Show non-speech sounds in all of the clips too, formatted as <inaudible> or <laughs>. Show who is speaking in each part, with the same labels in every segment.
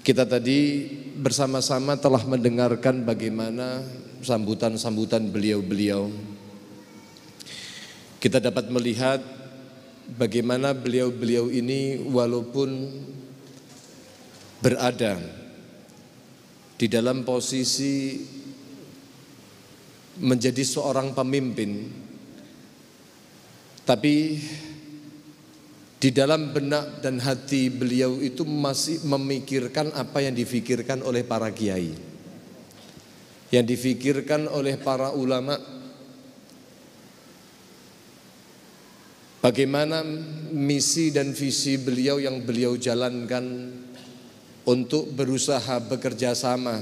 Speaker 1: Kita tadi bersama-sama telah mendengarkan bagaimana sambutan-sambutan beliau-beliau. Kita dapat melihat bagaimana beliau-beliau ini walaupun berada di dalam posisi menjadi seorang pemimpin tapi di dalam benak dan hati beliau itu masih memikirkan apa yang difikirkan oleh para kiai. Yang difikirkan oleh para ulama Bagaimana misi dan visi beliau yang beliau jalankan untuk berusaha bekerja sama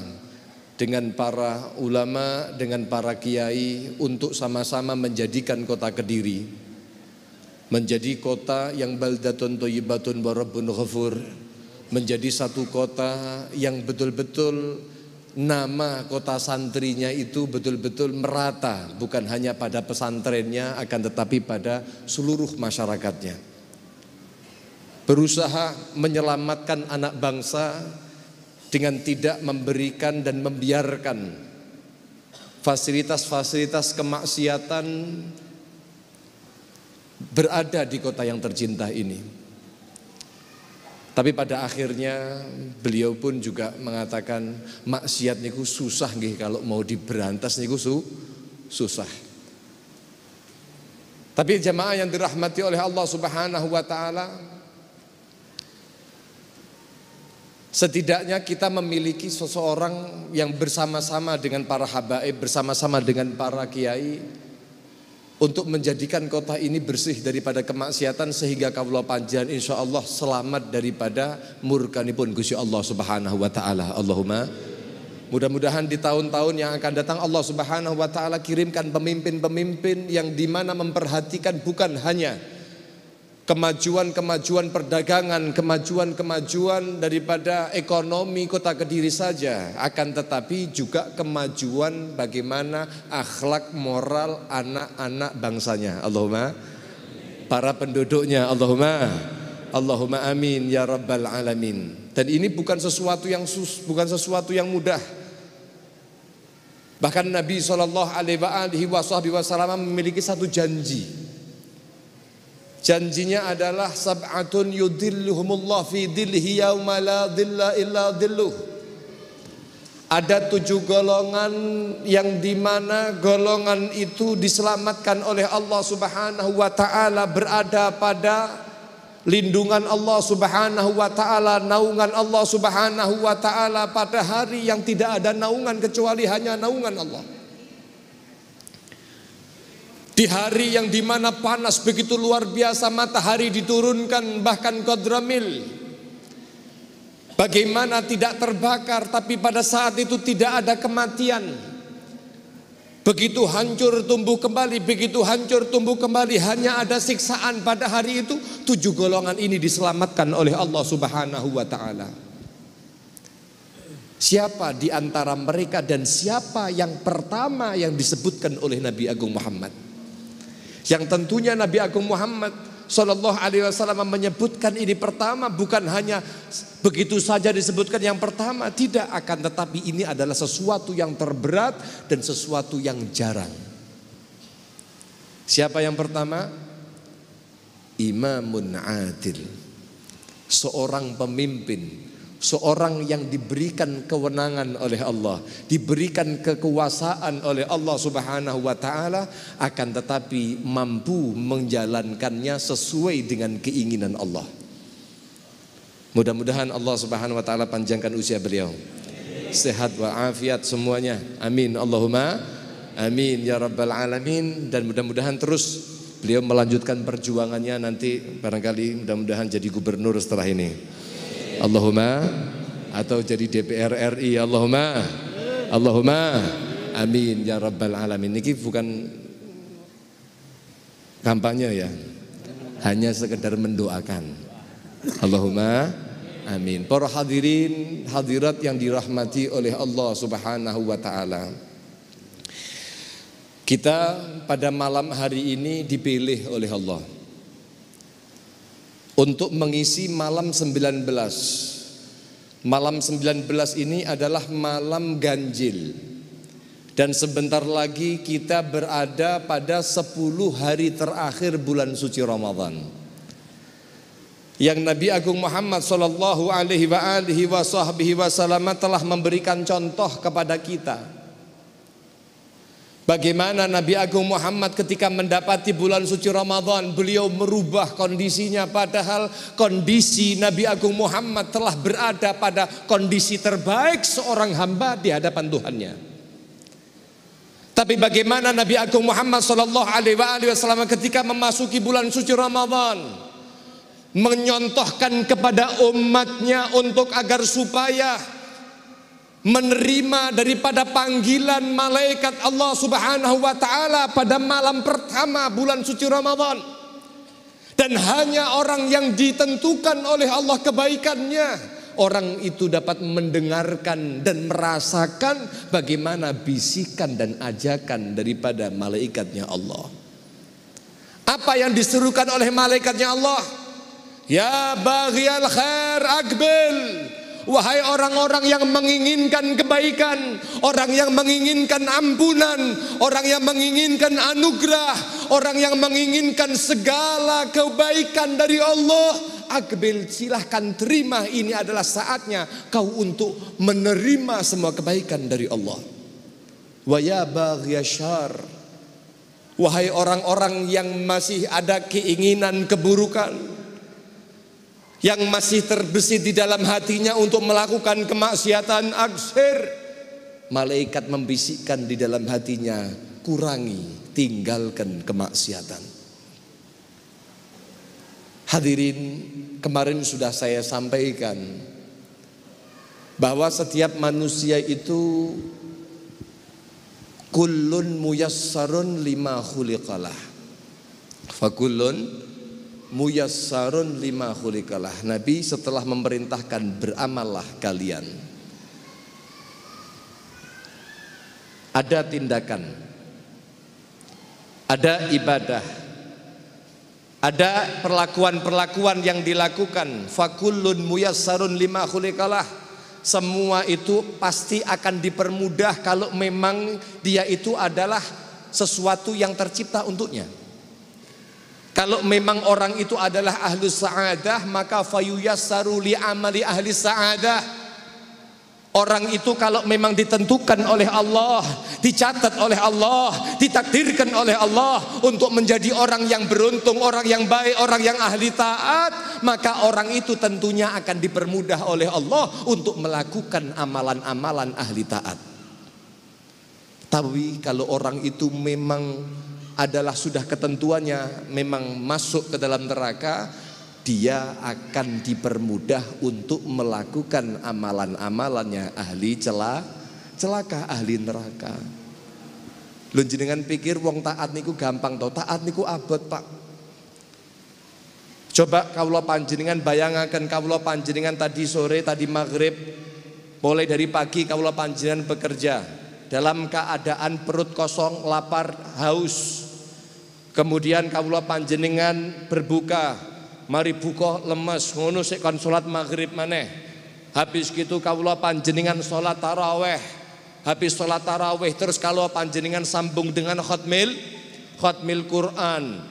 Speaker 1: dengan para ulama, dengan para kiai untuk sama-sama menjadikan kota Kediri menjadi kota yang baldatun thayyibatun wa rabbun menjadi satu kota yang betul-betul nama kota santrinya itu betul-betul merata bukan hanya pada pesantrennya akan tetapi pada seluruh masyarakatnya berusaha menyelamatkan anak bangsa dengan tidak memberikan dan membiarkan fasilitas-fasilitas kemaksiatan berada di kota yang tercinta ini. Tapi pada akhirnya beliau pun juga mengatakan maksiat niku susah nih kalau mau diberantas niku su, susah. Tapi jemaah yang dirahmati oleh Allah Subhanahu wa taala Setidaknya kita memiliki seseorang yang bersama-sama dengan para habaib, bersama-sama dengan para kiai, untuk menjadikan kota ini bersih daripada kemaksiatan sehingga Kabupaten Panjian insya Allah selamat daripada pun. Gusti Allah Subhanahu wa taala. Allahumma Mudah-mudahan di tahun-tahun yang akan datang Allah Subhanahu wa taala kirimkan pemimpin-pemimpin yang dimana memperhatikan bukan hanya kemajuan-kemajuan perdagangan, kemajuan-kemajuan daripada ekonomi kota Kediri saja, akan tetapi juga kemajuan bagaimana akhlak moral anak-anak bangsanya. Allahumma para penduduknya, Allahumma Allahumma amin ya rabbal alamin. Dan ini bukan sesuatu yang sus, bukan sesuatu yang mudah. Bahkan Nabi Shallallahu Alaihi Wasallam memiliki satu janji Janjinya adalah sab'atun yudhilluhumullah fi yawma la dhilla illa dhilluh. Ada tujuh golongan yang di mana golongan itu diselamatkan oleh Allah subhanahu wa ta'ala berada pada lindungan Allah subhanahu wa ta'ala naungan Allah subhanahu wa ta'ala pada hari yang tidak ada naungan kecuali hanya naungan Allah. Di hari yang dimana panas begitu luar biasa matahari diturunkan bahkan kodramil. Bagaimana tidak terbakar tapi pada saat itu tidak ada kematian. Begitu hancur tumbuh kembali, begitu hancur tumbuh kembali hanya ada siksaan pada hari itu. Tujuh golongan ini diselamatkan oleh Allah subhanahu wa ta'ala. Siapa di antara mereka dan siapa yang pertama yang disebutkan oleh Nabi Agung Muhammad? Yang tentunya Nabi Agung Muhammad Shallallahu alaihi wasallam menyebutkan ini pertama Bukan hanya begitu saja disebutkan yang pertama Tidak akan tetapi ini adalah sesuatu yang terberat Dan sesuatu yang jarang Siapa yang pertama? Imamun adil Seorang pemimpin seorang yang diberikan kewenangan oleh Allah, diberikan kekuasaan oleh Allah Subhanahu wa taala akan tetapi mampu menjalankannya sesuai dengan keinginan Allah. Mudah-mudahan Allah Subhanahu wa taala panjangkan usia beliau. Sehat wa afiat semuanya. Amin. Allahumma amin ya rabbal alamin dan mudah-mudahan terus beliau melanjutkan perjuangannya nanti barangkali mudah-mudahan jadi gubernur setelah ini. Allahumma atau jadi DPR RI Allahumma Allahumma amin ya rabbal alamin ini bukan kampanye ya hanya sekedar mendoakan Allahumma amin para hadirin hadirat yang dirahmati oleh Allah Subhanahu wa taala kita pada malam hari ini dipilih oleh Allah untuk mengisi malam 19. Malam 19 ini adalah malam ganjil. Dan sebentar lagi kita berada pada 10 hari terakhir bulan suci Ramadan. Yang Nabi Agung Muhammad SAW Alaihi wa telah memberikan contoh kepada kita Bagaimana Nabi Agung Muhammad ketika mendapati bulan suci Ramadan Beliau merubah kondisinya Padahal kondisi Nabi Agung Muhammad telah berada pada kondisi terbaik seorang hamba di hadapan Tuhannya tapi bagaimana Nabi Agung Muhammad Shallallahu Alaihi Wasallam ketika memasuki bulan suci Ramadan menyontohkan kepada umatnya untuk agar supaya menerima daripada panggilan malaikat Allah Subhanahu wa taala pada malam pertama bulan suci Ramadan. Dan hanya orang yang ditentukan oleh Allah kebaikannya, orang itu dapat mendengarkan dan merasakan bagaimana bisikan dan ajakan daripada malaikatnya Allah. Apa yang diserukan oleh malaikatnya Allah? Ya baghiyal khair akbil Wahai orang-orang yang menginginkan kebaikan, orang yang menginginkan ampunan, orang yang menginginkan anugerah, orang yang menginginkan segala kebaikan dari Allah, akbil silahkan terima ini adalah saatnya kau untuk menerima semua kebaikan dari Allah. Ya Wahai orang-orang yang masih ada keinginan keburukan, yang masih terbesit di dalam hatinya untuk melakukan kemaksiatan aksir malaikat membisikkan di dalam hatinya kurangi tinggalkan kemaksiatan hadirin kemarin sudah saya sampaikan bahwa setiap manusia itu kullun muyassarun lima khuliqalah fakullun muyassarun lima khulikalah. Nabi setelah memerintahkan beramallah kalian. Ada tindakan. Ada ibadah. Ada perlakuan-perlakuan yang dilakukan. fakulun muyassarun lima khulikalah. Semua itu pasti akan dipermudah kalau memang dia itu adalah sesuatu yang tercipta untuknya. Kalau memang orang itu adalah ahlu sa'adah Maka fayuyassaru li amali ahli sa'adah Orang itu kalau memang ditentukan oleh Allah, dicatat oleh Allah, ditakdirkan oleh Allah untuk menjadi orang yang beruntung, orang yang baik, orang yang ahli taat, maka orang itu tentunya akan dipermudah oleh Allah untuk melakukan amalan-amalan ahli taat. Tapi kalau orang itu memang adalah sudah ketentuannya memang masuk ke dalam neraka, dia akan dipermudah untuk melakukan amalan-amalannya ahli celah, celaka ahli neraka. lu dengan pikir wong taat niku gampang toh, taat niku abot, Pak. Coba kaulah panjenengan bayangkan kaulah panjenengan tadi sore tadi maghrib boleh dari pagi kaulah panjenengan bekerja dalam keadaan perut kosong lapar haus Kemudian kawula panjenengan berbuka, mari buka lemes ngono sik kon salat maghrib maneh. Habis gitu kawula panjenengan sholat taraweh. Habis sholat taraweh terus kalau panjenengan sambung dengan hotmail, hotmail Quran.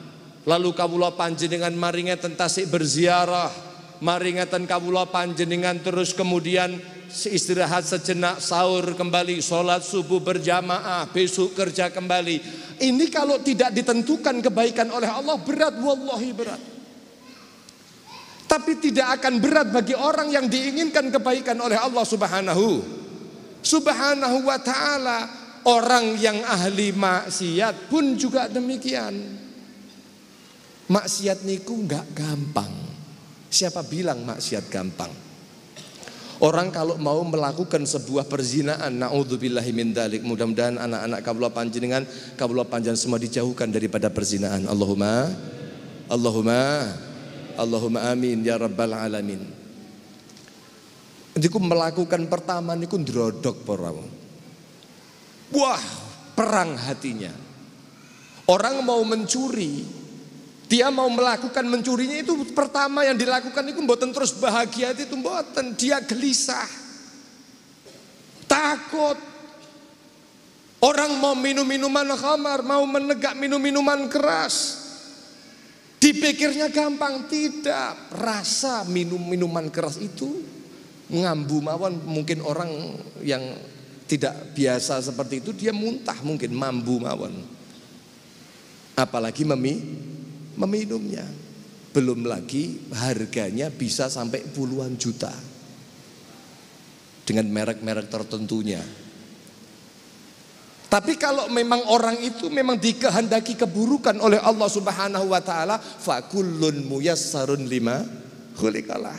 Speaker 1: Lalu kawula panjenengan maringa tentasik berziarah, maringatan kawula panjenengan terus kemudian istirahat sejenak, sahur kembali, sholat subuh berjamaah, besok kerja kembali. Ini kalau tidak ditentukan kebaikan oleh Allah berat, wallahi berat. Tapi tidak akan berat bagi orang yang diinginkan kebaikan oleh Allah subhanahu. Subhanahu wa ta'ala. Orang yang ahli maksiat pun juga demikian. Maksiat niku nggak gampang. Siapa bilang maksiat gampang? Orang kalau mau melakukan sebuah perzinaan, naudzubillahi min dalik. Mudah-mudahan anak-anak kawula panjenengan, kabulah panjenengan semua dijauhkan daripada perzinaan. Allahumma Allahumma Allahumma amin ya rabbal alamin. Jadi melakukan pertama ini, ndrodok para Wah, perang hatinya. Orang mau mencuri, dia mau melakukan mencurinya itu pertama yang dilakukan itu mboten terus bahagia itu mboten. Dia gelisah. Takut. Orang mau minum minuman khamar, mau menegak minum minuman keras. Dipikirnya gampang, tidak. Rasa minum minuman keras itu ngambu mawon mungkin orang yang tidak biasa seperti itu dia muntah mungkin mambu mawon. Apalagi memi meminumnya. Belum lagi harganya bisa sampai puluhan juta dengan merek-merek tertentunya. Tapi kalau memang orang itu memang dikehendaki keburukan oleh Allah Subhanahu wa taala, fakullun muyassarun lima khuliqalah.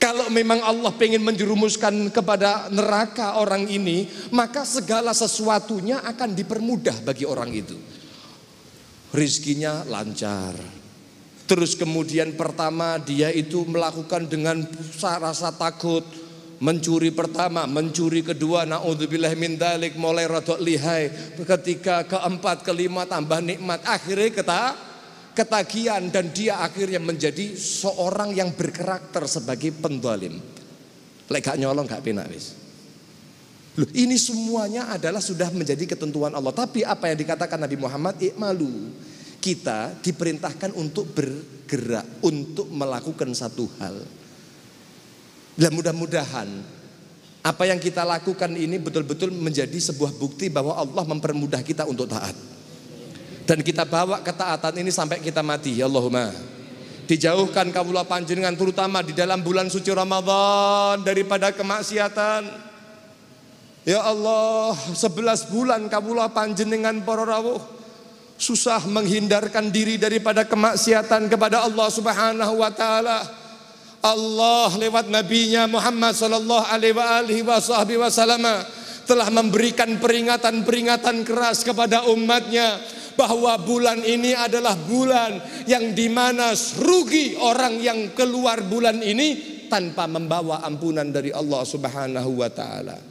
Speaker 1: Kalau memang Allah pengen menjerumuskan kepada neraka orang ini, maka segala sesuatunya akan dipermudah bagi orang itu rizkinya lancar. Terus kemudian pertama dia itu melakukan dengan rasa takut, mencuri pertama, mencuri kedua, naudzubillah min dalik, mulai rodok lihai, ketika keempat, kelima tambah nikmat, akhirnya keta, ketagihan dan dia akhirnya menjadi seorang yang berkarakter sebagai pendolim. Lek gak nyolong gak penak wis. Loh, ini semuanya adalah sudah menjadi ketentuan Allah. Tapi apa yang dikatakan Nabi Muhammad, malu Kita diperintahkan untuk bergerak, untuk melakukan satu hal. Dan mudah-mudahan apa yang kita lakukan ini betul-betul menjadi sebuah bukti bahwa Allah mempermudah kita untuk taat. Dan kita bawa ketaatan ini sampai kita mati, ya Allahumma dijauhkan kawula panjenengan terutama di dalam bulan suci Ramadan daripada kemaksiatan Ya Allah, sebelas bulan kabulah panjenengan para rawuh. Susah menghindarkan diri daripada kemaksiatan kepada Allah Subhanahu wa taala. Allah lewat nabinya Muhammad sallallahu alaihi wasallam telah memberikan peringatan-peringatan keras kepada umatnya bahwa bulan ini adalah bulan yang dimana rugi orang yang keluar bulan ini tanpa membawa ampunan dari Allah Subhanahu wa taala.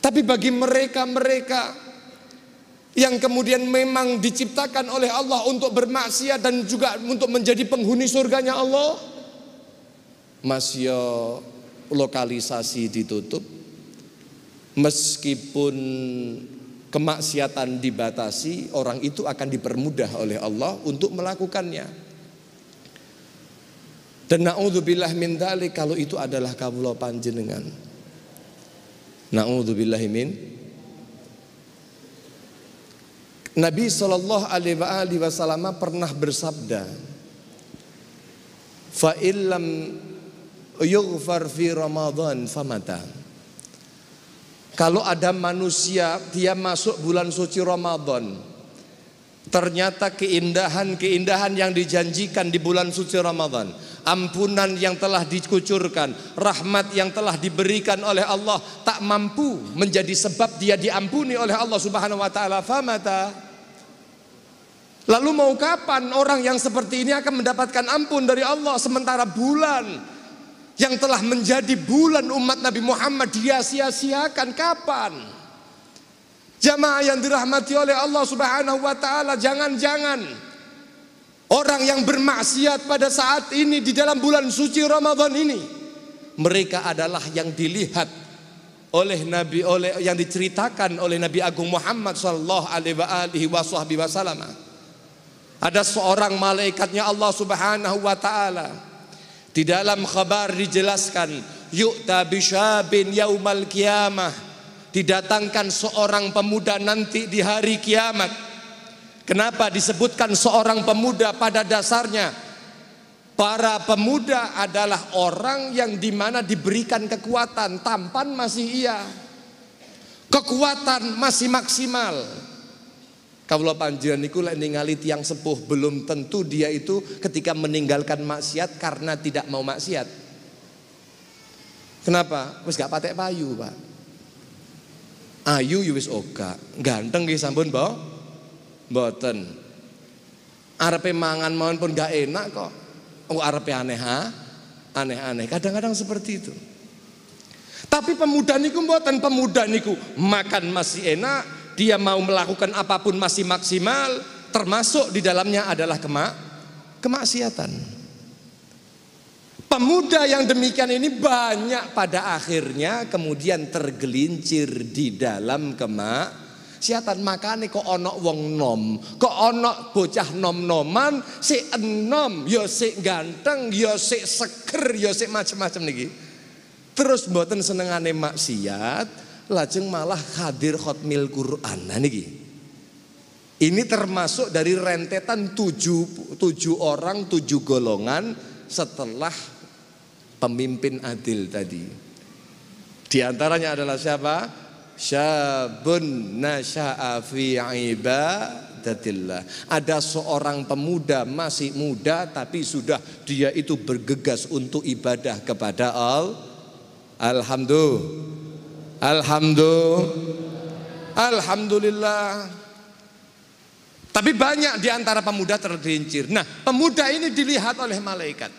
Speaker 1: Tapi bagi mereka-mereka yang kemudian memang diciptakan oleh Allah untuk bermaksiat dan juga untuk menjadi penghuni surganya Allah, masih ya, lokalisasi ditutup, meskipun kemaksiatan dibatasi, orang itu akan dipermudah oleh Allah untuk melakukannya. Dan na'udzubillah min dalik kalau itu adalah kawula panjenengan. Na'udzubillahi min Nabi Shallallahu Alaihi Wasallam pernah bersabda, "Fa illam yughfar fi Ramadan famata." Kalau ada manusia dia masuk bulan suci Ramadan, Ternyata keindahan-keindahan yang dijanjikan di bulan suci Ramadan Ampunan yang telah dikucurkan Rahmat yang telah diberikan oleh Allah Tak mampu menjadi sebab dia diampuni oleh Allah subhanahu wa ta'ala Famata Lalu mau kapan orang yang seperti ini akan mendapatkan ampun dari Allah Sementara bulan yang telah menjadi bulan umat Nabi Muhammad Dia sia-siakan kapan? Kapan? Jamaah yang dirahmati oleh Allah Subhanahu wa taala, jangan-jangan orang yang bermaksiat pada saat ini di dalam bulan suci Ramadan ini mereka adalah yang dilihat oleh Nabi oleh yang diceritakan oleh Nabi Agung Muhammad sallallahu alaihi wasallam. Ada seorang malaikatnya Allah Subhanahu wa taala. Di dalam khabar dijelaskan, yuk yu'ta bisyabin yaumal Kiamah didatangkan seorang pemuda nanti di hari kiamat. Kenapa disebutkan seorang pemuda pada dasarnya? Para pemuda adalah orang yang dimana diberikan kekuatan, tampan masih iya, kekuatan masih maksimal. Kalau panjiran niku ningali tiang sepuh belum tentu dia itu ketika meninggalkan maksiat karena tidak mau maksiat. Kenapa? Wis gak patek payu, Pak. Ayu ya wis Oka, ganteng nggih sampun bo boten Arepe mangan mohon pun gak enak kok. Oh arepe aneh ha? Aneh-aneh. Kadang-kadang seperti itu. Tapi pemuda niku buatan pemuda niku makan masih enak, dia mau melakukan apapun masih maksimal, termasuk di dalamnya adalah kemak, kemaksiatan. Pemuda yang demikian ini banyak pada akhirnya kemudian tergelincir di dalam Siatan Makane kok onok wong nom, kok onok bocah nom-noman, si enom, yo ya si ganteng, yo ya si seger, yo ya si macem-macem niki. Terus mboten senengane maksiat, lajeng malah hadir khotmil Quran. Nah niki. Ini termasuk dari rentetan tujuh, tujuh orang, tujuh golongan setelah pemimpin adil tadi. Di antaranya adalah siapa? Syabun nasya'a fi ibadatillah. Ada seorang pemuda masih muda tapi sudah dia itu bergegas untuk ibadah kepada Allah. Alhamdulillah. Alhamdulillah. Alhamdulillah. Tapi banyak di antara pemuda tergelincir. Nah, pemuda ini dilihat oleh malaikat.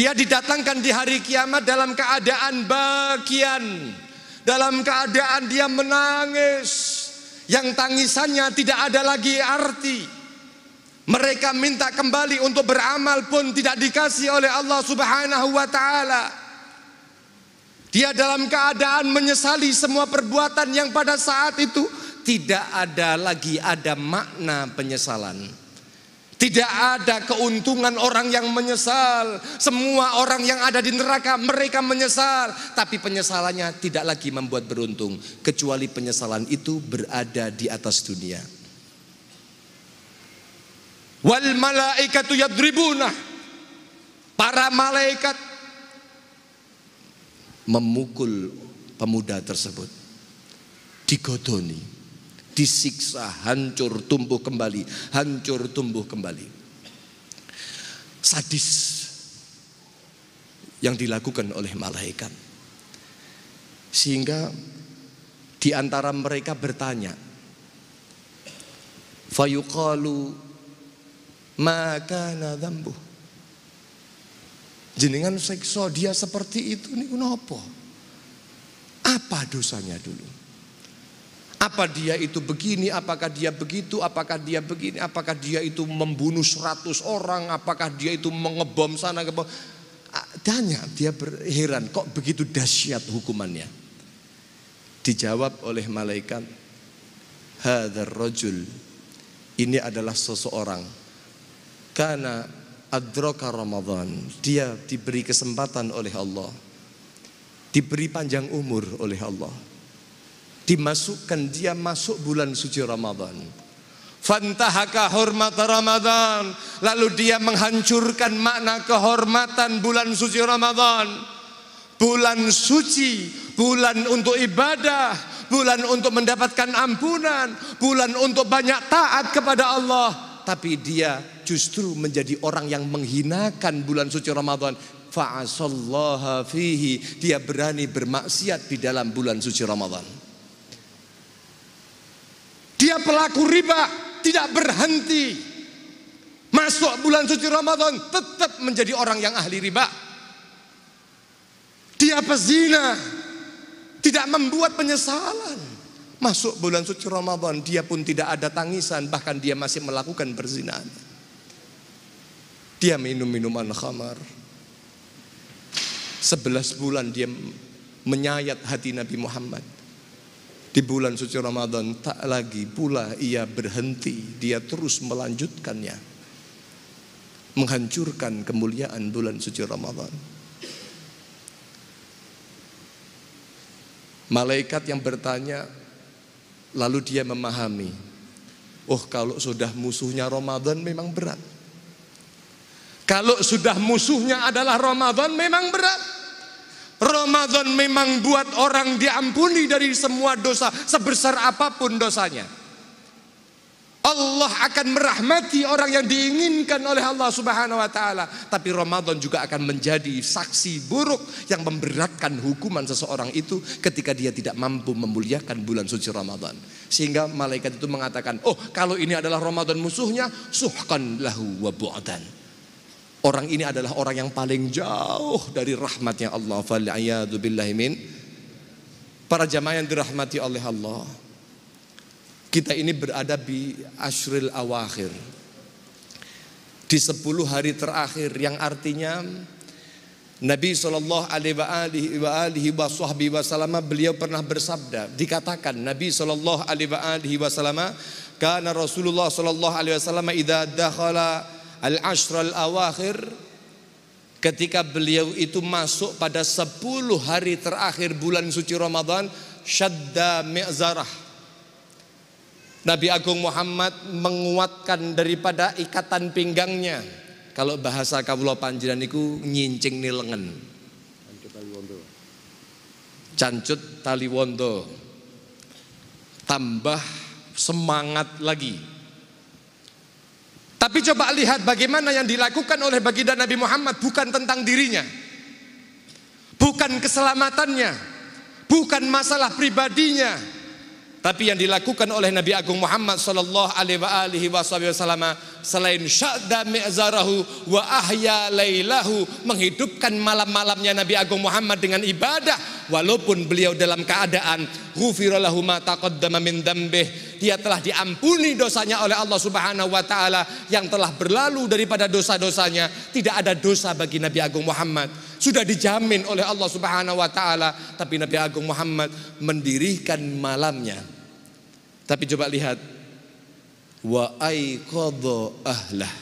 Speaker 1: Dia didatangkan di hari kiamat dalam keadaan bagian, dalam keadaan dia menangis, yang tangisannya tidak ada lagi arti. Mereka minta kembali untuk beramal pun tidak dikasih oleh Allah Subhanahu wa taala. Dia dalam keadaan menyesali semua perbuatan yang pada saat itu tidak ada lagi ada makna penyesalan. Tidak ada keuntungan orang yang menyesal. Semua orang yang ada di neraka mereka menyesal, tapi penyesalannya tidak lagi membuat beruntung kecuali penyesalan itu berada di atas dunia. Wal malaikatu yadribuna. Para malaikat memukul pemuda tersebut. Digodoni disiksa, hancur, tumbuh kembali, hancur, tumbuh kembali. Sadis yang dilakukan oleh malaikat. Sehingga di antara mereka bertanya, fayuqalu maka nadambu. Jenengan sekso dia seperti itu nih Apa dosanya dulu? Apa dia itu begini, apakah dia begitu, apakah dia begini, apakah dia itu membunuh seratus orang, apakah dia itu mengebom sana kebom ah, Tanya, dia berheran kok begitu dahsyat hukumannya. Dijawab oleh malaikat, Hadar rojul, ini adalah seseorang. Karena adroka Ramadan, dia diberi kesempatan oleh Allah. Diberi panjang umur oleh Allah dimasukkan dia masuk bulan suci Ramadan. Fantahaka hormat Ramadan Lalu dia menghancurkan makna kehormatan bulan suci Ramadan Bulan suci Bulan untuk ibadah Bulan untuk mendapatkan ampunan Bulan untuk banyak taat kepada Allah Tapi dia justru menjadi orang yang menghinakan bulan suci Ramadan Fa'asallaha fihi Dia berani bermaksiat di dalam bulan suci Ramadan dia pelaku riba tidak berhenti. Masuk bulan suci Ramadan tetap menjadi orang yang ahli riba. Dia pezina tidak membuat penyesalan. Masuk bulan suci Ramadan dia pun tidak ada tangisan bahkan dia masih melakukan perzinahan. Dia minum minuman khamar. Sebelas bulan dia menyayat hati Nabi Muhammad di bulan suci Ramadan tak lagi pula ia berhenti, dia terus melanjutkannya. Menghancurkan kemuliaan bulan suci Ramadan. Malaikat yang bertanya, lalu dia memahami. Oh kalau sudah musuhnya Ramadan memang berat. Kalau sudah musuhnya adalah Ramadan memang berat. Ramadan memang buat orang diampuni dari semua dosa sebesar apapun dosanya. Allah akan merahmati orang yang diinginkan oleh Allah Subhanahu wa taala, tapi Ramadan juga akan menjadi saksi buruk yang memberatkan hukuman seseorang itu ketika dia tidak mampu memuliakan bulan suci Ramadan. Sehingga malaikat itu mengatakan, "Oh, kalau ini adalah Ramadan musuhnya, suhkan lahu wa bu'dan." Orang ini adalah orang yang paling jauh dari rahmatnya Allah. Para jamaah yang dirahmati oleh Allah. Kita ini berada di ashril awakhir. Di sepuluh hari terakhir yang artinya Nabi saw beliau pernah bersabda dikatakan Nabi saw karena Rasulullah saw Alaihi Wasallam dakhala al-ashral awakhir ketika beliau itu masuk pada 10 hari terakhir bulan suci Ramadan syadda mi'zarah Nabi Agung Muhammad menguatkan daripada ikatan pinggangnya kalau bahasa kawula panjenengan niku nyincing nilengen cancut tali wondo tambah semangat lagi tapi coba lihat bagaimana yang dilakukan oleh baginda Nabi Muhammad bukan tentang dirinya. Bukan keselamatannya. Bukan masalah pribadinya tapi yang dilakukan oleh Nabi Agung Muhammad sallallahu alaihi wasallam selain syadda mi'zarahu wa ahya lailahu menghidupkan malam-malamnya Nabi Agung Muhammad dengan ibadah walaupun beliau dalam keadaan ghufirallahu ma taqaddama min dia telah diampuni dosanya oleh Allah Subhanahu wa taala yang telah berlalu daripada dosa-dosanya tidak ada dosa bagi Nabi Agung Muhammad sudah dijamin oleh Allah Subhanahu wa taala, tapi Nabi Agung Muhammad mendirikan malamnya. Tapi coba lihat wa ahlah.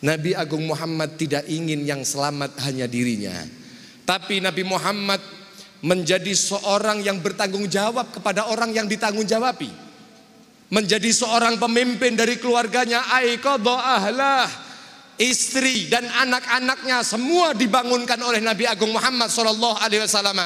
Speaker 1: Nabi Agung Muhammad tidak ingin yang selamat hanya dirinya. Tapi Nabi Muhammad menjadi seorang yang bertanggung jawab kepada orang yang ditanggung jawabi menjadi seorang pemimpin dari keluarganya aiqadha ahlah istri dan anak-anaknya semua dibangunkan oleh Nabi Agung Muhammad Shallallahu Alaihi Wasallam.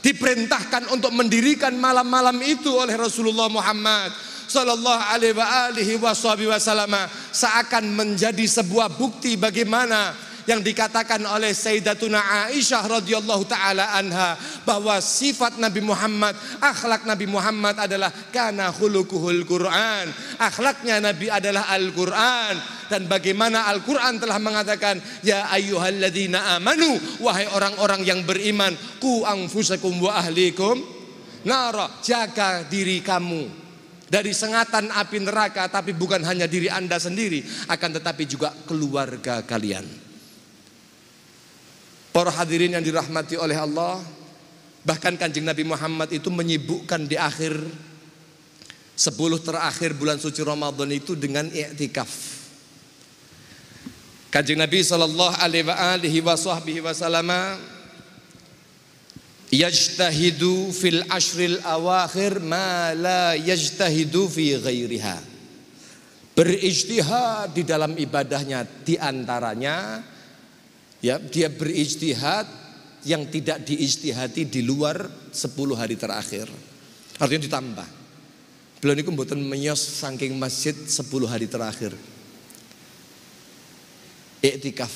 Speaker 1: Diperintahkan untuk mendirikan malam-malam itu oleh Rasulullah Muhammad Shallallahu Alaihi Wasallam seakan menjadi sebuah bukti bagaimana yang dikatakan oleh Sayyidatuna Aisyah radhiyallahu taala anha bahwa sifat Nabi Muhammad, akhlak Nabi Muhammad adalah kana khuluquhul Quran. Akhlaknya Nabi adalah Al-Qur'an dan bagaimana Al-Qur'an telah mengatakan ya ayyuhalladzina amanu wahai orang-orang yang beriman ku anfusakum wa ahlikum nara jaga diri kamu dari sengatan api neraka tapi bukan hanya diri Anda sendiri akan tetapi juga keluarga kalian. Para hadirin yang dirahmati oleh Allah, bahkan Kanjeng Nabi Muhammad itu menyibukkan di akhir sepuluh terakhir bulan suci Ramadan itu dengan iktikaf Kanjeng Nabi saw alaihi wa yajtahidu fil ashril awakhir ma la yajtahidu fi ghairiha. Berijtihad di dalam ibadahnya di antaranya Ya, dia berijtihad yang tidak diijtihati di luar 10 hari terakhir. Artinya ditambah. Beliau ini kemudian menyos saking masjid 10 hari terakhir. Iktikaf.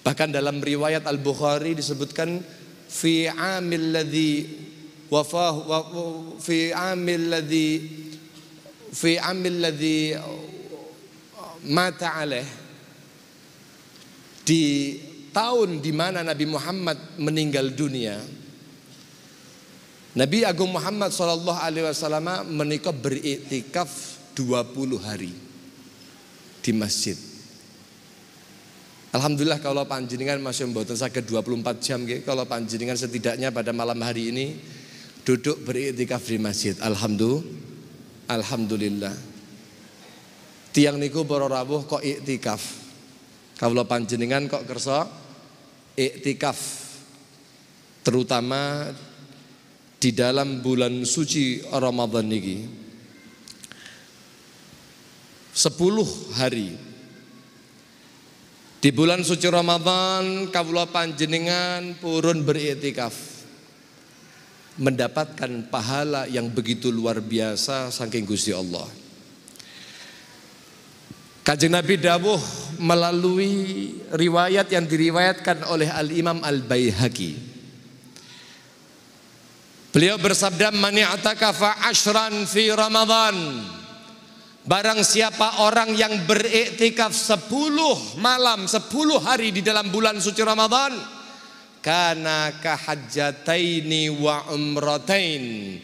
Speaker 1: Bahkan dalam riwayat Al-Bukhari disebutkan fi amil ladhi wafah wa, fi amil ladhi fi amil ladhi mata alaih di tahun di mana Nabi Muhammad meninggal dunia, Nabi Agung Muhammad Shallallahu Alaihi Wasallam menikah beriktikaf 20 hari di masjid. Alhamdulillah kalau panjenengan masih membuatkan ke 24 jam kalau panjenengan setidaknya pada malam hari ini duduk beriktikaf di masjid. Alhamdulillah. Alhamdulillah. Tiang niku para rawuh kok iktikaf. Kalau panjenengan kok kerso iktikaf terutama di dalam bulan suci Ramadan ini Sepuluh hari di bulan suci Ramadan Kalau panjenengan purun beriktikaf mendapatkan pahala yang begitu luar biasa saking Gusti Allah. Kajeng Nabi dawuh melalui riwayat yang diriwayatkan oleh Al-Imam Al-Baihaqi. Beliau bersabda mani'ataka fa ashran fi Ramadan. Barang siapa orang yang beriktikaf 10 malam, 10 hari di dalam bulan suci Ramadan, kana kahajjataini wa umratain.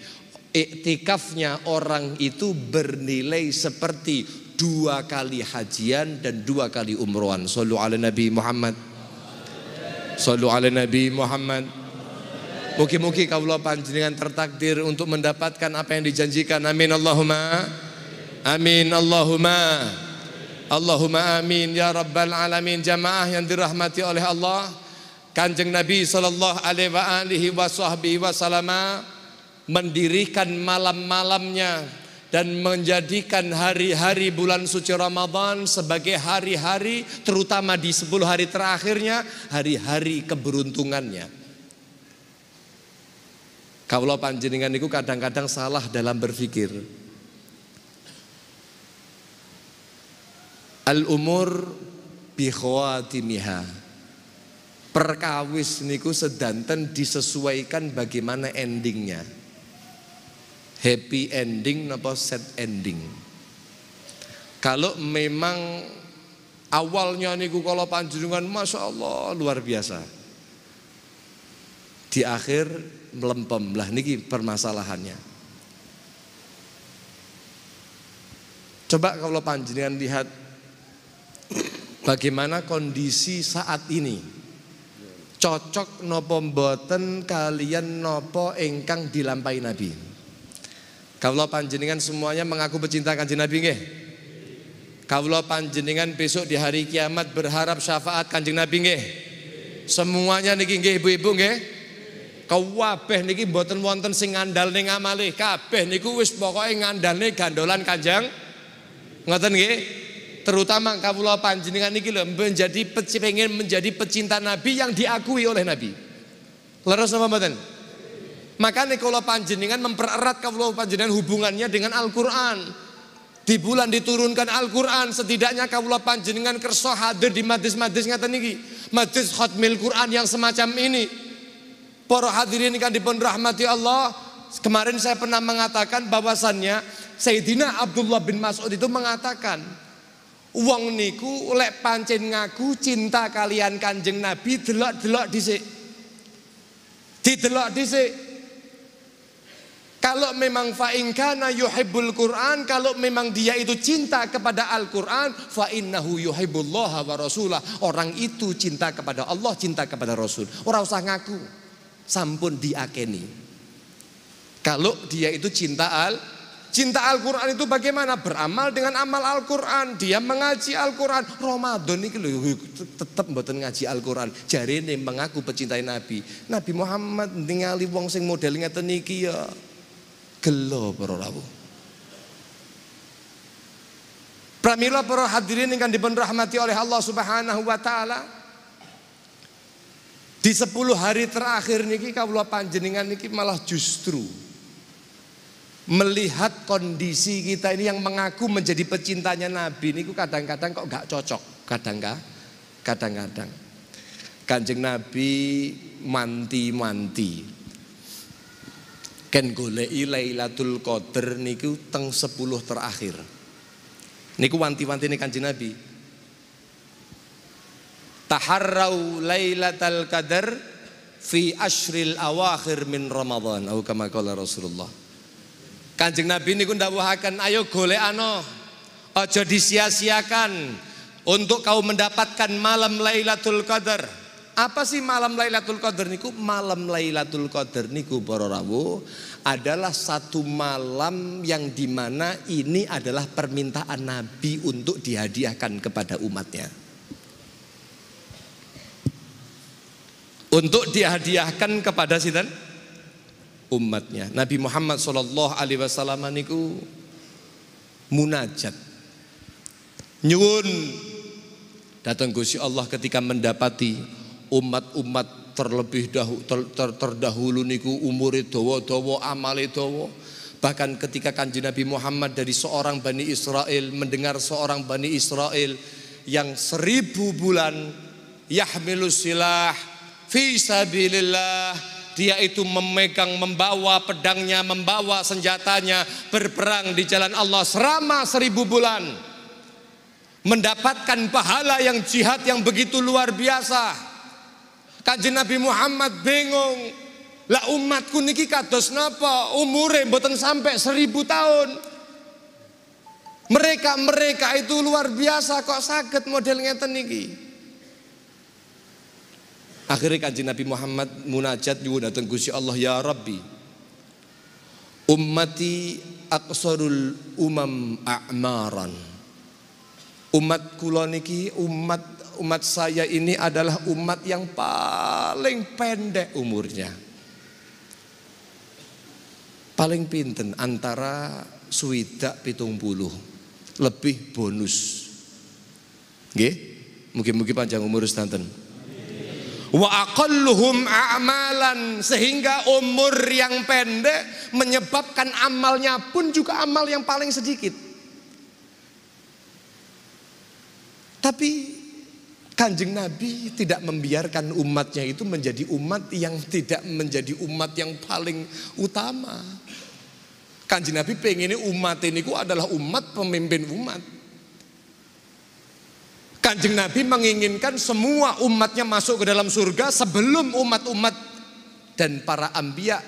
Speaker 1: Iktikafnya orang itu bernilai seperti dua kali hajian dan dua kali umrohan. Sallu ala Nabi Muhammad. Sallu ala Nabi Muhammad. Mungkin-mungkin kau Allah panjenengan tertakdir untuk mendapatkan apa yang dijanjikan. Amin Allahumma. Amin Allahumma. Allahumma amin ya rabbal alamin jamaah yang dirahmati oleh Allah. Kanjeng Nabi sallallahu alaihi wasallam mendirikan malam-malamnya dan menjadikan hari-hari bulan suci Ramadan sebagai hari-hari terutama di 10 hari terakhirnya hari-hari keberuntungannya. Kalau panjenengan itu kadang-kadang salah dalam berpikir. Al-umur khawatimiha. Perkawis niku sedanten disesuaikan bagaimana endingnya happy ending napa sad ending kalau memang awalnya niku kalau panjenengan masya Allah luar biasa di akhir melempem lah niki permasalahannya coba kalau panjenengan lihat <clears throat> bagaimana kondisi saat ini cocok nopo mboten kalian nopo engkang dilampai Nabi. Kalau panjenengan semuanya mengaku pecinta kanjeng Nabi nggih. Kalau panjenengan besok di hari kiamat berharap syafaat kanjeng Nabi nggih. Semuanya niki nggih ibu-ibu nggih. Kabeh niki mboten wonten sing ngandalne ngamale. Kabeh niku wis pokoke ngandalne gandolan Kanjeng. Ngoten nggih. Terutama kawula panjenengan niki lho menjadi pengen menjadi pecinta Nabi yang diakui oleh Nabi. Leres napa mboten? Makanya kalau panjenengan mempererat kalau panjenengan hubungannya dengan Al-Quran. Di bulan diturunkan Al-Quran setidaknya kalau panjenengan kerso hadir di madis-madis ngata niki. Madis khutmil Quran yang semacam ini. Para hadirin kan dipun rahmati Allah. Kemarin saya pernah mengatakan bahwasannya Sayyidina Abdullah bin Mas'ud itu mengatakan Uang niku oleh pancen ngaku cinta kalian kanjeng Nabi delok-delok disik. Didelok disik. Kalau memang fa'inkana yuhibbul Quran, kalau memang dia itu cinta kepada Al-Quran, fa'innahu yuhibbullaha wa rasulah. Orang itu cinta kepada Allah, cinta kepada Rasul. Orang usah ngaku, sampun diakeni. Kalau dia itu cinta al Cinta Al-Quran itu bagaimana? Beramal dengan amal Al-Quran. Dia mengaji Al-Quran. Ramadan ini loh, tetap buat ngaji Al-Quran. Jari ini mengaku pecintai Nabi. Nabi Muhammad ningali wong sing model ngeten ya gelo para rawuh. Pramila para hadirin ingkang dipun rahmati oleh Allah Subhanahu wa taala. Di 10 hari terakhir niki kawula panjenengan niki malah justru melihat kondisi kita ini yang mengaku menjadi pecintanya Nabi niku kadang-kadang kok gak cocok, kadang gak kadang-kadang. Kanjeng Nabi manti-manti. Ken goleki Lailatul Qadar niku teng 10 terakhir. Niku wanti wanti nih Kanjeng Nabi. Taharrau Lailatul Qadar fi ashril awakhir min Ramadan Aku kama kala Rasulullah. Kanjeng Nabi niku ndawuhaken ayo ano, aja disia-siakan untuk kau mendapatkan malam Lailatul Qadar. Apa sih malam Lailatul Qadar niku? Malam Lailatul Qadar niku para rawuh adalah satu malam yang dimana ini adalah permintaan Nabi untuk dihadiahkan kepada umatnya. Untuk dihadiahkan kepada sinten? Umatnya. Nabi Muhammad Shallallahu Alaihi Wasallam niku munajat, nyun datang Gusti Allah ketika mendapati umat-umat terlebih dahulu ter, ter, terdahulu niku umur dawa-dawa amal dawa bahkan ketika kanji Nabi Muhammad dari seorang Bani Israel mendengar seorang Bani Israel yang seribu bulan yahmilus silah fisabilillah dia itu memegang, membawa pedangnya, membawa senjatanya, berperang di jalan Allah selama seribu bulan. Mendapatkan pahala yang jihad yang begitu luar biasa. Kanjeng Nabi Muhammad bingung. Lah umatku niki kados napa? Umure mboten sampai seribu tahun. Mereka-mereka itu luar biasa kok sakit model ngeten niki. Akhirnya kanjeng Nabi Muhammad munajat juga datang kusi Allah ya Rabbi. Ummati aksarul umam a'maran. Umat kula niki umat umat saya ini adalah umat yang paling pendek umurnya. Paling pinten antara suwidak pitung puluh. Lebih bonus. Oke? Mungkin-mungkin panjang umur sedanten. Wa aqalluhum a'malan sehingga umur yang pendek menyebabkan amalnya pun juga amal yang paling sedikit. Tapi Kanjeng Nabi tidak membiarkan umatnya itu menjadi umat yang tidak menjadi umat yang paling utama. Kanjeng Nabi pengen umat ini ku adalah umat pemimpin umat. Kanjeng Nabi menginginkan semua umatnya masuk ke dalam surga sebelum umat-umat dan para ambia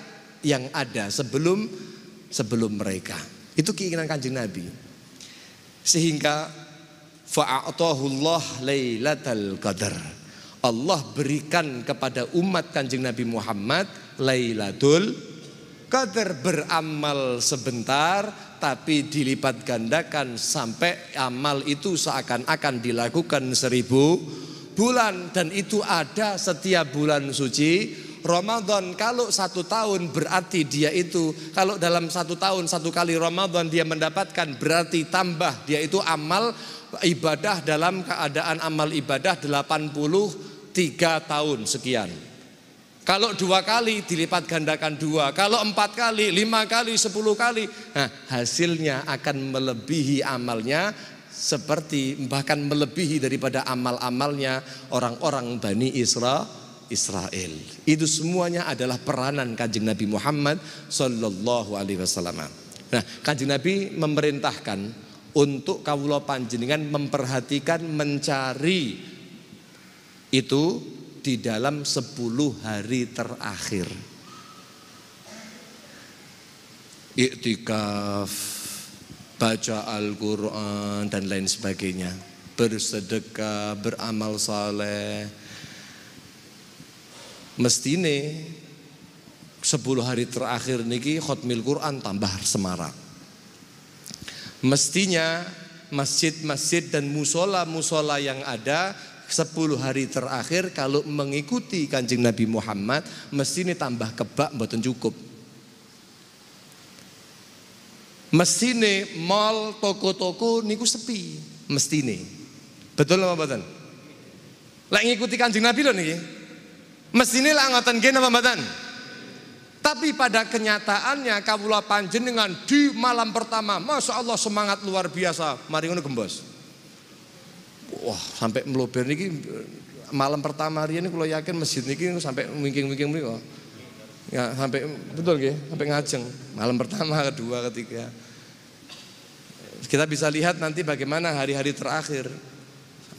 Speaker 1: yang ada sebelum sebelum mereka. Itu keinginan Kanjeng Nabi. Sehingga fa'atahu Allah qadar. Allah berikan kepada umat Kanjeng Nabi Muhammad Lailatul Qadar beramal sebentar tapi dilipat gandakan sampai amal itu seakan-akan dilakukan seribu bulan dan itu ada setiap bulan suci Ramadan kalau satu tahun berarti dia itu kalau dalam satu tahun satu kali Ramadan dia mendapatkan berarti tambah dia itu amal ibadah dalam keadaan amal ibadah 83 tahun sekian. Kalau dua kali dilipat gandakan dua, kalau empat kali, lima kali, sepuluh kali, nah, hasilnya akan melebihi amalnya seperti bahkan melebihi daripada amal-amalnya orang-orang Bani Israel Israel. Itu semuanya adalah peranan kanjeng Nabi Muhammad Sallallahu Alaihi Wasallam. Nah, kanjeng Nabi memerintahkan untuk kawula panjenengan memperhatikan mencari itu di dalam 10 hari terakhir. Iktikaf, baca Al-Quran dan lain sebagainya. Bersedekah, beramal saleh, mestine sepuluh hari terakhir niki khotmil Quran tambah semarak. Mestinya masjid-masjid dan musola-musola yang ada sepuluh hari terakhir kalau mengikuti kanjeng Nabi Muhammad mestine tambah kebak mboten cukup. Mestine mal toko-toko niku sepi. mestine. Betul apa mboten? Lagi ngikuti kanjeng Nabi loh niki. Mesinilah gen gena badan. Tapi pada kenyataannya kawula panjenengan di malam pertama, masya Allah semangat luar biasa. Mari ngono gembos. Wah, sampai melober niki malam pertama hari ini kalau yakin masjid niki sampai mungkin wingking mriko. Ya, sampai betul ke, sampai ngajeng. Malam pertama, <laughs> kedua, ketiga. Kita bisa lihat nanti bagaimana hari-hari terakhir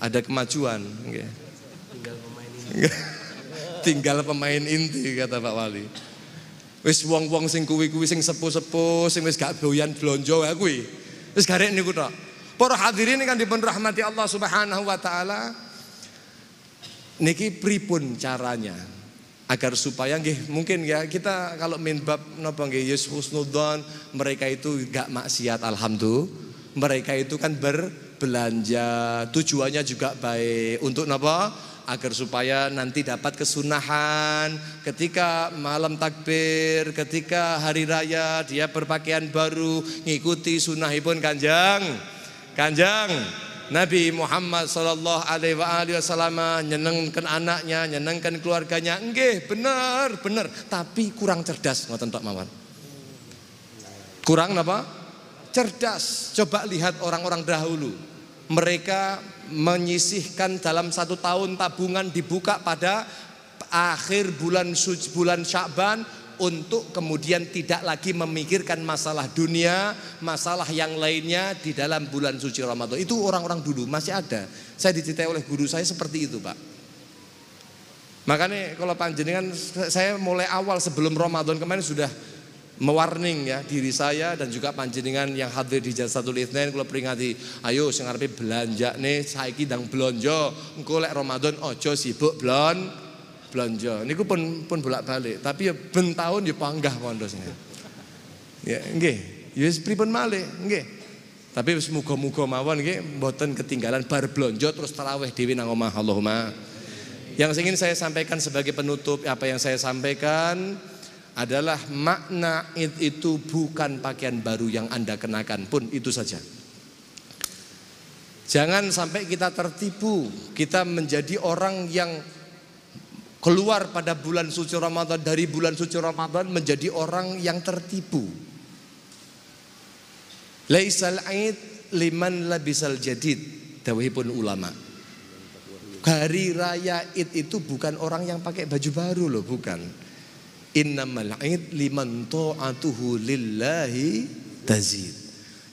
Speaker 1: ada kemajuan Tinggal pemain ini. <laughs> tinggal pemain inti kata Pak Wali. Wis wong-wong sing kuwi-kuwi sing sepuh-sepuh sing wis gak doyan blonjo ya kuwi. Wis garek niku tok. Para hadirin kan dipun rahmati Allah Subhanahu wa taala. Niki pripun caranya agar supaya nggih mungkin ya kita kalau minbab napa nggih Yesus husnudzon mereka itu gak maksiat alhamdulillah. Mereka itu kan berbelanja, tujuannya juga baik untuk apa? agar supaya nanti dapat kesunahan ketika malam takbir, ketika hari raya dia berpakaian baru ngikuti sunnah ibu kanjang, kanjang. Nabi Muhammad sallallahu alaihi wasallam nyenengkan anaknya, nyenengkan keluarganya. enggih benar, benar. tapi kurang cerdas nggak tok mawar, Kurang apa? Cerdas. Coba lihat orang-orang dahulu mereka menyisihkan dalam satu tahun tabungan dibuka pada akhir bulan suci bulan Syakban untuk kemudian tidak lagi memikirkan masalah dunia, masalah yang lainnya di dalam bulan suci Ramadan. Itu orang-orang dulu masih ada. Saya diceritai oleh guru saya seperti itu, Pak. Makanya kalau panjenengan saya mulai awal sebelum Ramadan kemarin sudah mewarning ya diri saya dan juga panjenengan yang hadir di jasa satu Isnin kalau peringati ayo sing belanja nih saiki dang belanja engko lek Ramadan ojo sibuk blon belanja niku pun pun bolak-balik tapi ya bentahun taun ya panggah pondos ya nggih ya wis pripun malih nggih tapi wis muga mawon nggih mboten ketinggalan bar belanja terus teraweh dewi nang omah Allahumma yang ingin saya sampaikan sebagai penutup apa yang saya sampaikan adalah makna id itu bukan pakaian baru yang Anda kenakan pun itu saja. Jangan sampai kita tertipu, kita menjadi orang yang keluar pada bulan suci Ramadan dari bulan suci Ramadan menjadi orang yang tertipu. Laisal aid liman labisal jadid pun ulama. Hari raya id itu bukan orang yang pakai baju baru loh, bukan. Innamal id liman ta'atuhu lillahi tazid.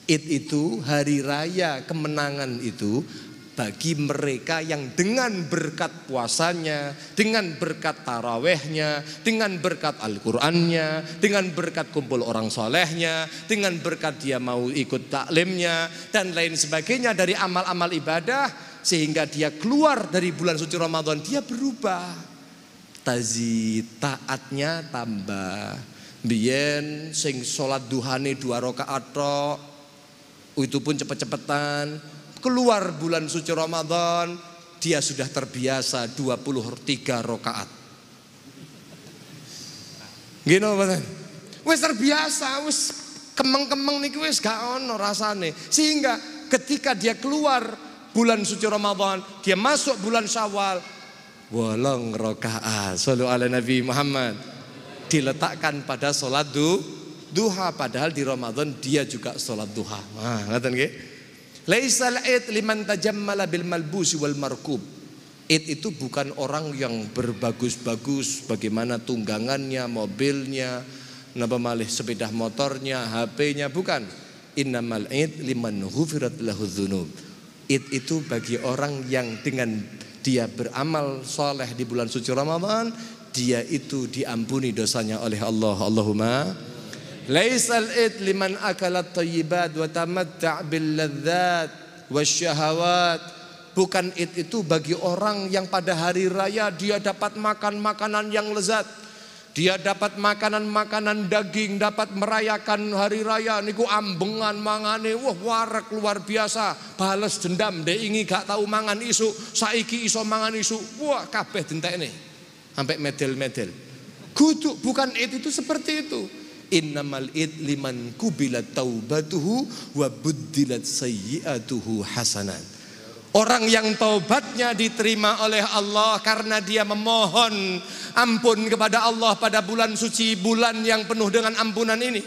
Speaker 1: Id itu hari raya kemenangan itu bagi mereka yang dengan berkat puasanya, dengan berkat tarawehnya, dengan berkat Al-Qur'annya, dengan berkat kumpul orang solehnya, dengan berkat dia mau ikut taklimnya dan lain sebagainya dari amal-amal ibadah sehingga dia keluar dari bulan suci Ramadan dia berubah tazi taatnya tambah biyen sing sholat duhane dua rakaat itu pun cepet-cepetan keluar bulan suci Ramadan dia sudah terbiasa 23 rakaat Gino mboten Wes terbiasa wes kemeng-kemeng nih, wes gak ono rasane sehingga ketika dia keluar bulan suci Ramadan dia masuk bulan Syawal wolong rokaat. Selalu ala Nabi Muhammad. Diletakkan pada sholat du, duha. Padahal di Ramadan dia juga sholat duha. Nah, ngerti nggih? Laisal id liman tajammala bil malbusi wal markub. Id itu bukan orang yang berbagus-bagus bagaimana tunggangannya, mobilnya, napa malih sepeda motornya, HP-nya bukan. Innamal id liman hufirat lahu dzunub. Id itu bagi orang yang dengan dia beramal soleh di bulan suci Ramadan, dia itu diampuni dosanya oleh Allah. Allahumma Laisal id liman akalat tayyibat wa tamatta' bil ladzat wasyahawat. Bukan id itu bagi orang yang pada hari raya dia dapat makan makanan yang lezat dia dapat makanan-makanan daging, dapat merayakan hari raya niku ambengan mangane wah warak luar biasa. Balas dendam deh ingin gak tahu mangan isu, saiki iso mangan isu. Wah kabeh ini, Sampai medel-medel. kutuk bukan itu itu seperti itu. Innamal id liman kubilat batuhu, wa buddilat sayyiatuhu hasanat. Orang yang taubatnya diterima oleh Allah karena dia memohon ampun kepada Allah pada bulan suci, bulan yang penuh dengan ampunan ini.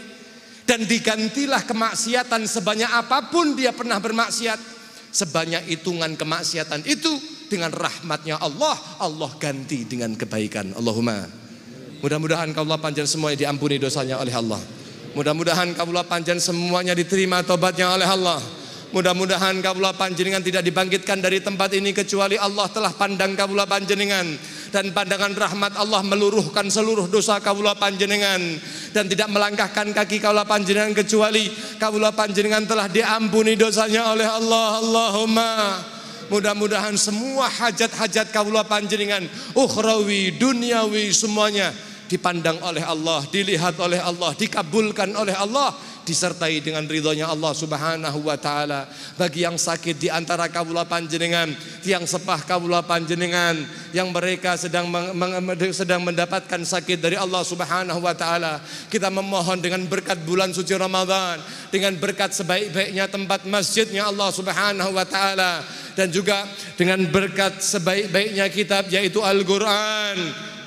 Speaker 1: Dan digantilah kemaksiatan sebanyak apapun dia pernah bermaksiat. Sebanyak hitungan kemaksiatan itu dengan rahmatnya Allah, Allah ganti dengan kebaikan. Allahumma. Mudah-mudahan kaulah panjang semuanya diampuni dosanya oleh Allah. Mudah-mudahan kaulah panjang semuanya diterima taubatnya oleh Allah. Mudah-mudahan kaulah panjenengan tidak dibangkitkan dari tempat ini kecuali Allah telah pandang kaulah panjenengan dan pandangan rahmat Allah meluruhkan seluruh dosa kaulah panjenengan dan tidak melangkahkan kaki kaulah panjenengan kecuali kaulah panjenengan telah diampuni dosanya oleh Allah. Allahumma Mudah-mudahan semua hajat-hajat kaulah panjenengan ukhrawi, duniawi semuanya dipandang oleh Allah, dilihat oleh Allah, dikabulkan oleh Allah, disertai dengan ridhonya Allah Subhanahu wa taala. Bagi yang sakit di antara kawula panjenengan, tiang sepah kawula panjenengan yang mereka sedang sedang mendapatkan sakit dari Allah Subhanahu wa taala, kita memohon dengan berkat bulan suci Ramadan, dengan berkat sebaik-baiknya tempat masjidnya Allah Subhanahu wa taala dan juga dengan berkat sebaik-baiknya kitab yaitu Al-Qur'an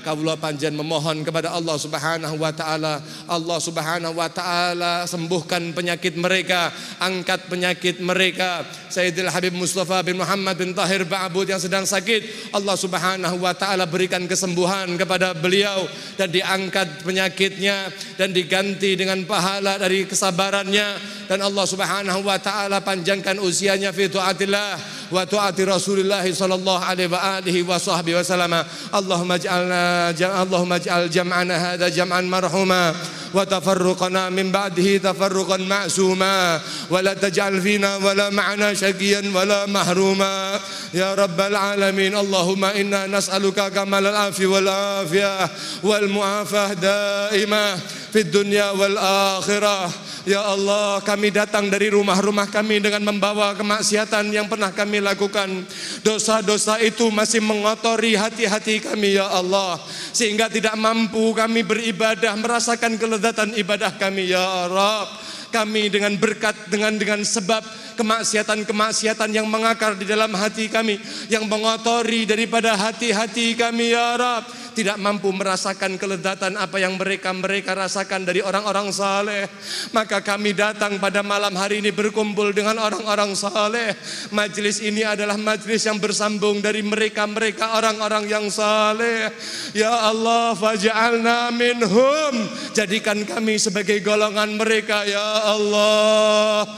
Speaker 1: kawula panjen memohon kepada Allah Subhanahu wa taala Allah Subhanahu wa taala sembuhkan penyakit mereka angkat penyakit mereka Sayyidil Habib Mustafa bin Muhammad bin Tahir Ba'bud yang sedang sakit Allah Subhanahu wa taala berikan kesembuhan kepada beliau dan diangkat penyakitnya dan diganti dengan pahala dari kesabarannya dan Allah Subhanahu wa taala panjangkan usianya fi taatillah وطاعة رسول الله صلى الله عليه وآله وصحبه وسلم اللهم اجعلنا جمع اللهم اجعل جمعنا هذا جمعا مرحوما وتفرقنا من بعده تفرقا معسوما ولا تجعل فينا ولا معنا شقيا ولا محروما يا رب العالمين اللهم إنا نسألك كمال العافية والعافية والمعافاة دائما fid dunya wal akhirah. Ya Allah, kami datang dari rumah-rumah kami dengan membawa kemaksiatan yang pernah kami lakukan. Dosa-dosa itu masih mengotori hati-hati kami, ya Allah, sehingga tidak mampu kami beribadah, merasakan kelezatan ibadah kami, ya Rabb. Kami dengan berkat, dengan dengan sebab kemaksiatan-kemaksiatan yang mengakar di dalam hati kami, yang mengotori daripada hati-hati kami, ya Rabb tidak mampu merasakan keledatan apa yang mereka-mereka rasakan dari orang-orang saleh. Maka kami datang pada malam hari ini berkumpul dengan orang-orang saleh. Majelis ini adalah majelis yang bersambung dari mereka-mereka orang-orang yang saleh. Ya Allah, faj'alna minhum. Jadikan kami sebagai golongan mereka, ya Allah.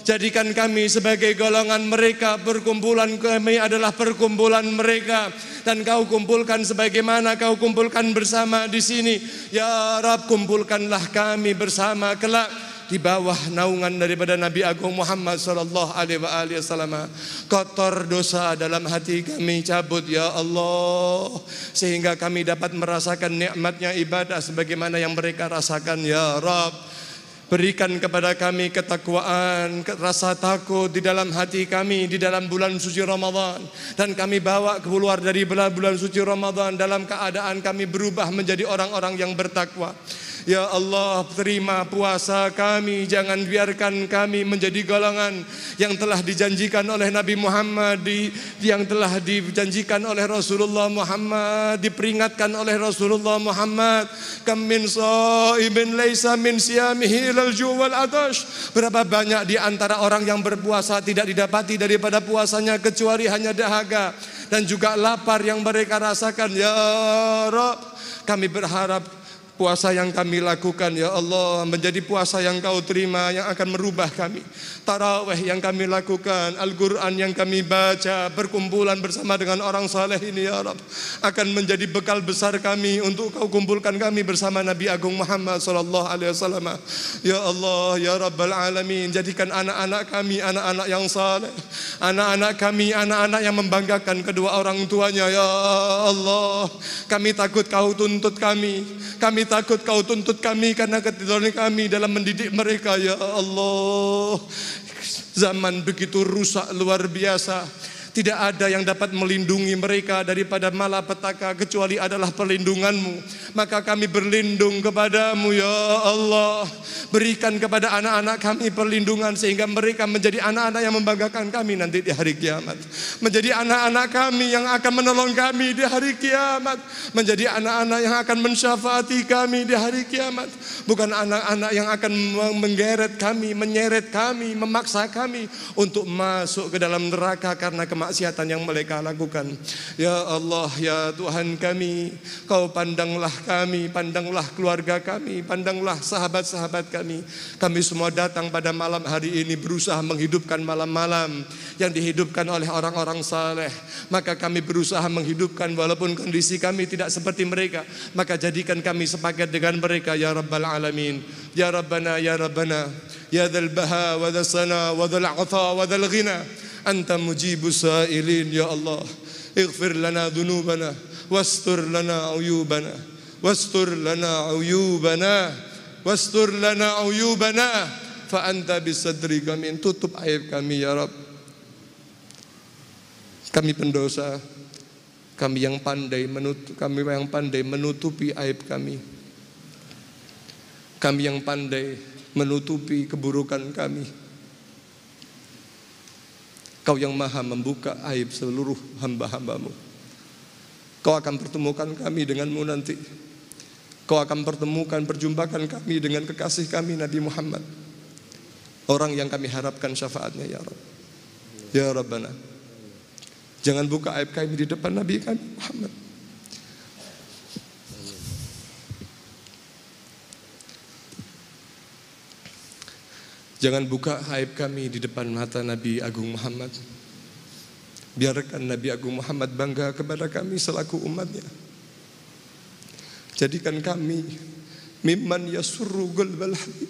Speaker 1: Jadikan kami sebagai golongan mereka, perkumpulan kami adalah perkumpulan mereka. Dan kau kumpulkan sebagaimana kau kumpulkan bersama di sini. Ya Rab, kumpulkanlah kami bersama kelak di bawah naungan daripada Nabi Agung Muhammad sallallahu alaihi wasallam. Kotor dosa dalam hati kami cabut ya Allah sehingga kami dapat merasakan nikmatnya ibadah sebagaimana yang mereka rasakan ya Rabb. Berikan kepada kami ketakwaan, rasa takut di dalam hati kami di dalam bulan suci Ramadan. Dan kami bawa keluar dari bulan, bulan suci Ramadan dalam keadaan kami berubah menjadi orang-orang yang bertakwa. Ya Allah terima puasa kami Jangan biarkan kami menjadi golongan Yang telah dijanjikan oleh Nabi Muhammad Yang telah dijanjikan oleh Rasulullah Muhammad Diperingatkan oleh Rasulullah Muhammad Kamin min ibn laisa min siyamihi Berapa banyak di antara orang yang berpuasa Tidak didapati daripada puasanya Kecuali hanya dahaga dan juga lapar yang mereka rasakan ya Rabb, kami berharap Puasa yang kami lakukan ya Allah menjadi puasa yang kau terima yang akan merubah kami taraweh yang kami lakukan, Al-Quran yang kami baca, berkumpulan bersama dengan orang saleh ini ya Rabb, akan menjadi bekal besar kami untuk kau kumpulkan kami bersama Nabi Agung Muhammad sallallahu alaihi wasallam. Ya Allah, ya Rabbal alamin, jadikan anak-anak kami anak-anak yang saleh, anak-anak kami anak-anak yang membanggakan kedua orang tuanya ya Allah. Kami takut kau tuntut kami, kami takut kau tuntut kami karena ketiduran kami dalam mendidik mereka ya Allah. Zaman begitu rusak luar biasa. Tidak ada yang dapat melindungi mereka daripada malapetaka kecuali adalah perlindunganmu. Maka kami berlindung kepadamu ya Allah. Berikan kepada anak-anak kami perlindungan sehingga mereka menjadi anak-anak yang membanggakan kami nanti di hari kiamat. Menjadi anak-anak kami yang akan menolong kami di hari kiamat. Menjadi anak-anak yang akan mensyafati kami di hari kiamat. Bukan anak-anak yang akan menggeret kami, menyeret kami, memaksa kami untuk masuk ke dalam neraka karena kematian kemaksiatan yang mereka lakukan. Ya Allah, ya Tuhan kami, Kau pandanglah kami, pandanglah keluarga kami, pandanglah sahabat-sahabat kami. Kami semua datang pada malam hari ini berusaha menghidupkan malam-malam yang dihidupkan oleh orang-orang saleh. Maka kami berusaha menghidupkan walaupun kondisi kami tidak seperti mereka. Maka jadikan kami sepakat dengan mereka ya Rabbal Alamin. Ya Rabbana, Ya Rabbana. Ya wa ذا Sana, wa الصنا وذا wa وذا Ghina anta mujibus sailin ya Allah اغفر لنا ذنوبنا واستر لنا عيوبنا واستر لنا عيوبنا واستر لنا عيوبنا فأنت بصدرك من tutup aib kami ya Rabb kami pendosa kami yang pandai menutup kami yang pandai menutupi aib kami kami yang pandai menutupi keburukan kami Kau yang maha membuka aib seluruh hamba-hambamu. Kau akan pertemukan kami denganmu nanti. Kau akan pertemukan, perjumpakan kami dengan kekasih kami Nabi Muhammad. Orang yang kami harapkan syafaatnya ya Rabb. Ya Rabbana. Jangan buka aib kami di depan Nabi kami Muhammad. Jangan buka aib kami di depan mata Nabi Agung Muhammad. Biarkan Nabi Agung Muhammad bangga kepada kami selaku umatnya. Jadikan kami mimman yasurru gulbal habib.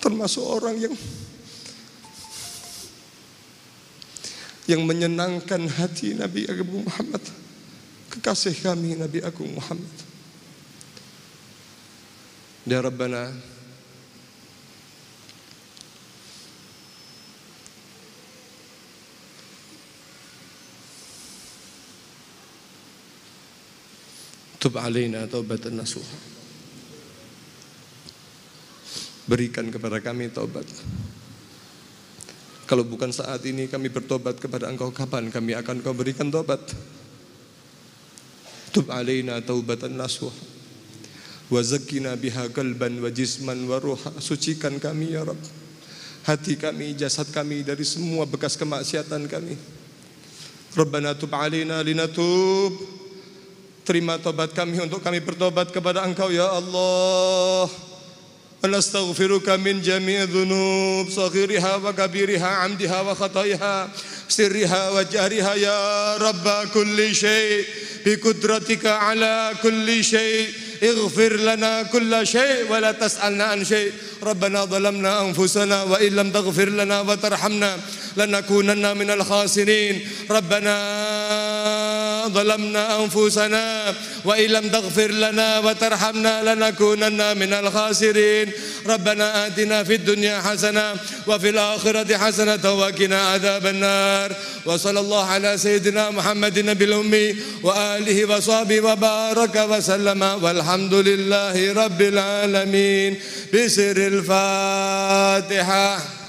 Speaker 1: Termasuk orang yang yang menyenangkan hati Nabi Agung Muhammad. Kekasih kami Nabi Agung Muhammad. Ya Rabbana Tub alaina taubatan nasuha. Berikan kepada kami taubat. Kalau bukan saat ini kami bertobat kepada engkau kapan kami akan kau berikan tobat. Tub alaina taubatan nasuha. Wa zakkina biha kalban wa jisman wa ruha. Sucikan kami ya Rabb hati kami, jasad kami dari semua bekas kemaksiatan kami. Rabbana tub alaina linatub Terima taubat kami untuk kami bertobat kepada Engkau ya Allah. Nastaghfiruka min jami'i dhunub saghiriha wa kabiriha 'amdiha wa khatayha sirriha wa jahriha ya rabba kulli shay 'ala kulli shay اغفر لنا كل شيء ولا تسألنا عن شيء ربنا ظلمنا أنفسنا وإن لم تغفر لنا وترحمنا لنكونن من الخاسرين ربنا ظلمنا أنفسنا وإن لم تغفر لنا وترحمنا لنكونن من الخاسرين ربنا آتنا في الدنيا حسنة وفي الآخرة حسنة وقنا عذاب النار وصلى الله على سيدنا محمد النبي الأمي وآله وصحبه وبارك وسلم والحمد لله رب العالمين بسر الفاتحة